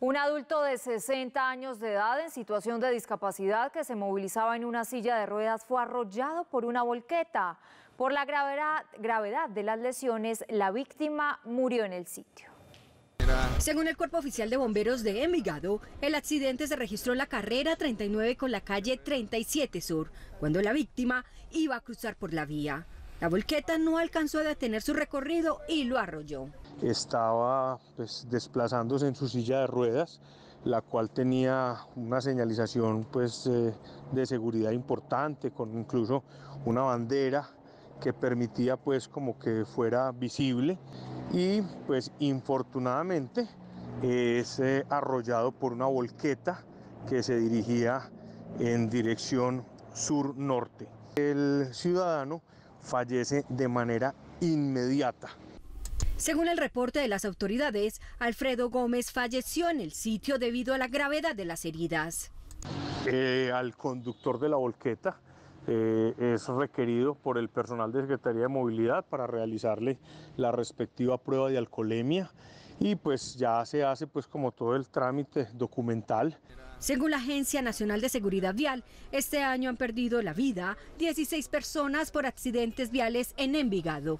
Un adulto de 60 años de edad en situación de discapacidad que se movilizaba en una silla de ruedas fue arrollado por una volqueta. Por la gravedad, de las lesiones, la víctima murió en el sitio. Según el Cuerpo Oficial de Bomberos de Envigado, el accidente se registró en la carrera 39 con la calle 37 Sur, cuando la víctima iba a cruzar por la vía. La volqueta no alcanzó a detener su recorrido y lo arrolló estaba pues, desplazándose en su silla de ruedas, la cual tenía una señalización pues, eh, de seguridad importante, con incluso una bandera que permitía pues como que fuera visible y pues infortunadamente es eh, arrollado por una volqueta que se dirigía en dirección sur-norte. El ciudadano fallece de manera inmediata. Según el reporte de las autoridades, Alfredo Gómez falleció en el sitio debido a la gravedad de las heridas. Eh, al conductor de la volqueta eh, es requerido por el personal de Secretaría de Movilidad para realizarle la respectiva prueba de alcoholemia y pues ya se hace pues como todo el trámite documental. Según la Agencia Nacional de Seguridad Vial, este año han perdido la vida 16 personas por accidentes viales en Envigado.